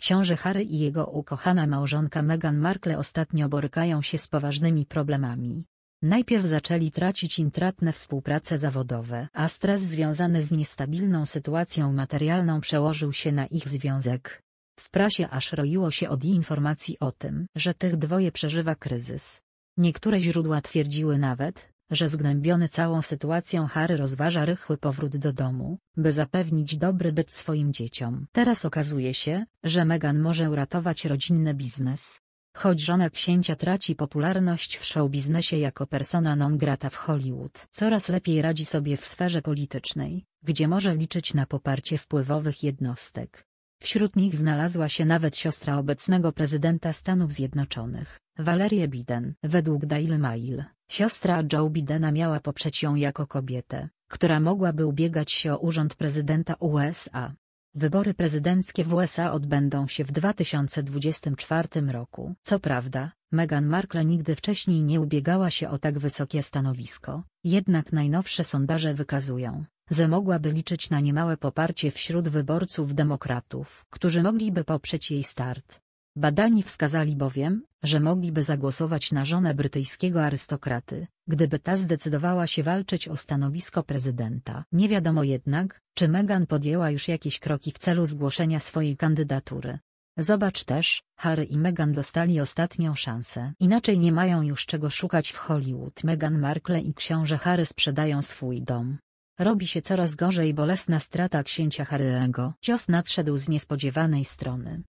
Książę Harry i jego ukochana małżonka Meghan Markle ostatnio borykają się z poważnymi problemami. Najpierw zaczęli tracić intratne współprace zawodowe, a stres związany z niestabilną sytuacją materialną przełożył się na ich związek. W prasie aż roiło się od informacji o tym, że tych dwoje przeżywa kryzys. Niektóre źródła twierdziły nawet, że zgnębiony całą sytuacją Harry rozważa rychły powrót do domu, by zapewnić dobry byt swoim dzieciom. Teraz okazuje się, że Meghan może uratować rodzinny biznes. Choć żona księcia traci popularność w showbiznesie jako persona non grata w Hollywood. Coraz lepiej radzi sobie w sferze politycznej, gdzie może liczyć na poparcie wpływowych jednostek. Wśród nich znalazła się nawet siostra obecnego prezydenta Stanów Zjednoczonych, Valerie Biden. Według Daily Mail, Siostra Joe Bidena miała poprzeć ją jako kobietę, która mogłaby ubiegać się o urząd prezydenta USA. Wybory prezydenckie w USA odbędą się w 2024 roku. Co prawda, Meghan Markle nigdy wcześniej nie ubiegała się o tak wysokie stanowisko, jednak najnowsze sondaże wykazują, że mogłaby liczyć na niemałe poparcie wśród wyborców demokratów, którzy mogliby poprzeć jej start. Badani wskazali bowiem, że mogliby zagłosować na żonę brytyjskiego arystokraty, gdyby ta zdecydowała się walczyć o stanowisko prezydenta. Nie wiadomo jednak, czy Meghan podjęła już jakieś kroki w celu zgłoszenia swojej kandydatury. Zobacz też, Harry i Meghan dostali ostatnią szansę. Inaczej nie mają już czego szukać w Hollywood. Meghan Markle i książę Harry sprzedają swój dom. Robi się coraz gorzej bolesna strata księcia Harry'ego. Cios nadszedł z niespodziewanej strony.